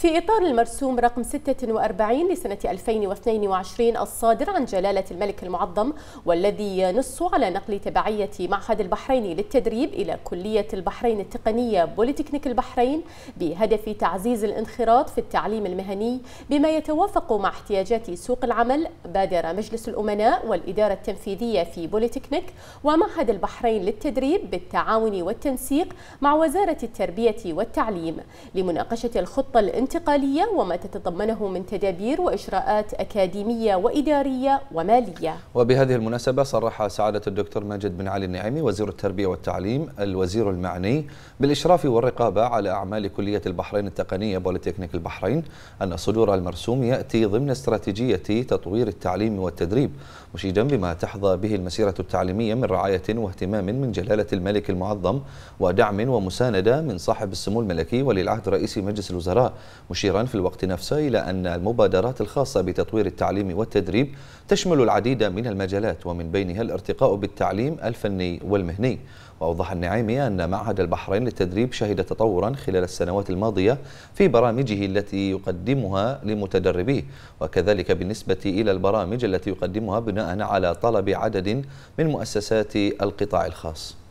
في إطار المرسوم رقم 46 لسنة 2022 الصادر عن جلالة الملك المعظم والذي ينص على نقل تبعية معهد البحرين للتدريب إلى كلية البحرين التقنية بوليتكنيك البحرين بهدف تعزيز الانخراط في التعليم المهني بما يتوافق مع احتياجات سوق العمل بادر مجلس الأمناء والإدارة التنفيذية في بوليتكنيك ومعهد البحرين للتدريب بالتعاون والتنسيق مع وزارة التربية والتعليم لمناقشة الخطة الانتقالية الانتقالية وما تتضمنه من تدابير وإجراءات أكاديمية وإدارية ومالية وبهذه المناسبة صرح سعادة الدكتور ماجد بن علي النعيمي وزير التربية والتعليم الوزير المعني بالإشراف والرقابة على أعمال كلية البحرين التقنية بوليتكنيك البحرين أن صدور المرسوم يأتي ضمن استراتيجية تطوير التعليم والتدريب مشيدا بما تحظى به المسيرة التعليمية من رعاية واهتمام من جلالة الملك المعظم ودعم ومساندة من صاحب السمو الملكي ولي العهد رئيس مجلس الوزراء مشيرا في الوقت نفسه إلى أن المبادرات الخاصة بتطوير التعليم والتدريب تشمل العديد من المجالات ومن بينها الارتقاء بالتعليم الفني والمهني وأوضح النعيمي أن معهد البحرين للتدريب شهد تطورا خلال السنوات الماضية في برامجه التي يقدمها لمتدربيه وكذلك بالنسبة إلى البرامج التي يقدمها بناء على طلب عدد من مؤسسات القطاع الخاص